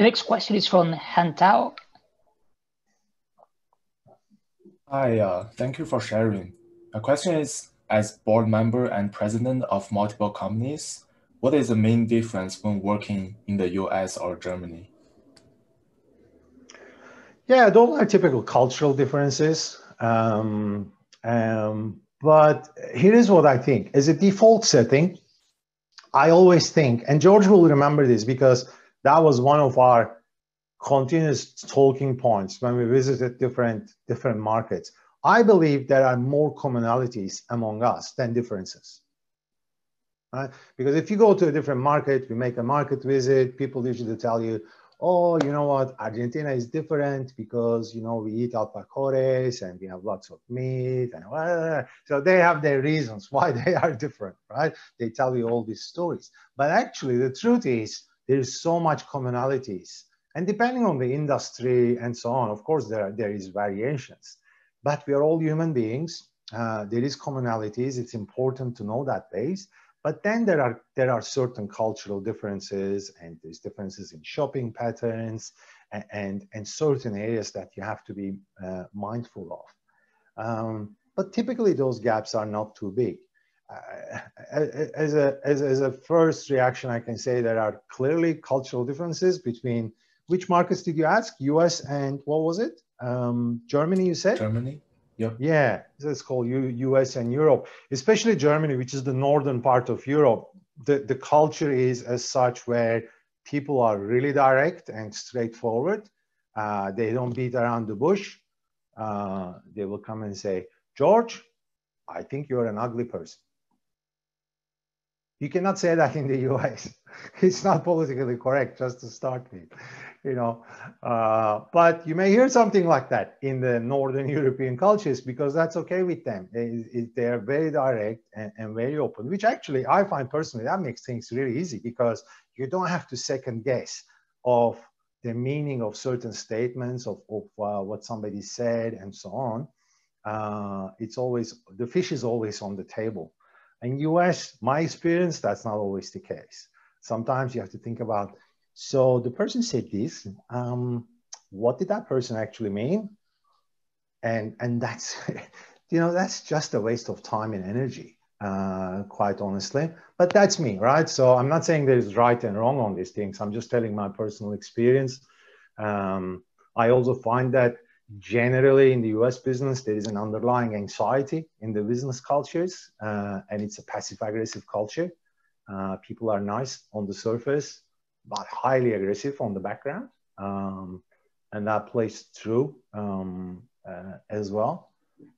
The next question is from Han Tao. Hi, uh, thank you for sharing. My question is, as board member and president of multiple companies, what is the main difference when working in the US or Germany? Yeah, I don't like typical cultural differences. Um, um, but here is what I think. As a default setting, I always think, and George will remember this because that was one of our continuous talking points when we visited different different markets. I believe there are more commonalities among us than differences. Right? Because if you go to a different market, you make a market visit, people usually tell you, oh, you know what, Argentina is different because, you know, we eat alpacores and we have lots of meat and blah, blah, blah. so they have their reasons why they are different, right? They tell you all these stories. But actually the truth is there's so much commonalities. And depending on the industry and so on, of course, there, are, there is variations. But we are all human beings. Uh, there is commonalities. It's important to know that base. But then there are, there are certain cultural differences and there's differences in shopping patterns and, and, and certain areas that you have to be uh, mindful of. Um, but typically those gaps are not too big as a, as, as a first reaction, I can say there are clearly cultural differences between which markets did you ask? U.S. and what was it? Um, Germany, you said. Germany. Yeah. Yeah, it's called U- U.S. and Europe, especially Germany, which is the northern part of Europe. The the culture is as such where people are really direct and straightforward. Uh, they don't beat around the bush. Uh, they will come and say, George, I think you're an ugly person. You cannot say that in the US. It's not politically correct just to start with, you know. Uh, but you may hear something like that in the Northern European cultures because that's okay with them. They, they are very direct and, and very open, which actually I find personally that makes things really easy because you don't have to second guess of the meaning of certain statements of, of uh, what somebody said and so on uh, it's always the fish is always on the table in US, my experience, that's not always the case. Sometimes you have to think about, so the person said this, um, what did that person actually mean? And, and that's, you know, that's just a waste of time and energy, uh, quite honestly. But that's me, right? So I'm not saying there's right and wrong on these things. I'm just telling my personal experience. Um, I also find that generally in the US business, there is an underlying anxiety in the business cultures, uh, and it's a passive aggressive culture. Uh, people are nice on the surface, but highly aggressive on the background. Um, and that plays through um, uh, as well.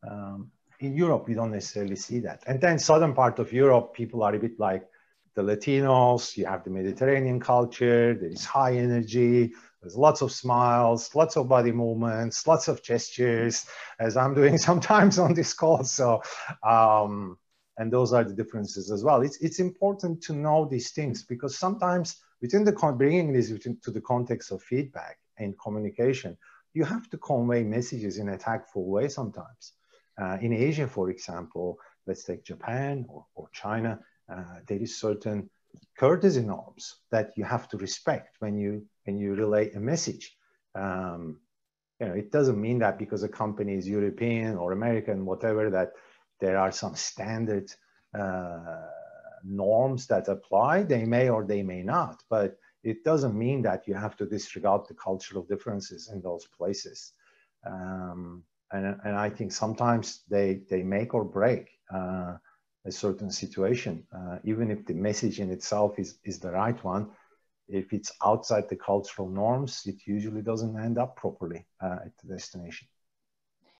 Um, in Europe, we don't necessarily see that. And then southern part of Europe, people are a bit like the Latinos, you have the Mediterranean culture, there is high energy, there's lots of smiles, lots of body movements, lots of gestures, as I'm doing sometimes on this call. So, um, and those are the differences as well. It's, it's important to know these things because sometimes within the, bringing this within, to the context of feedback and communication, you have to convey messages in a tactful way sometimes. Uh, in Asia, for example, let's take Japan or, or China, uh, there is certain courtesy norms that you have to respect when you when you relay a message. Um, you know, it doesn't mean that because a company is European or American, whatever, that there are some standard uh, norms that apply. They may or they may not, but it doesn't mean that you have to disregard the cultural differences in those places. Um, and, and I think sometimes they, they make or break uh, a certain situation, uh, even if the message in itself is, is the right one. If it's outside the cultural norms, it usually doesn't end up properly uh, at the destination.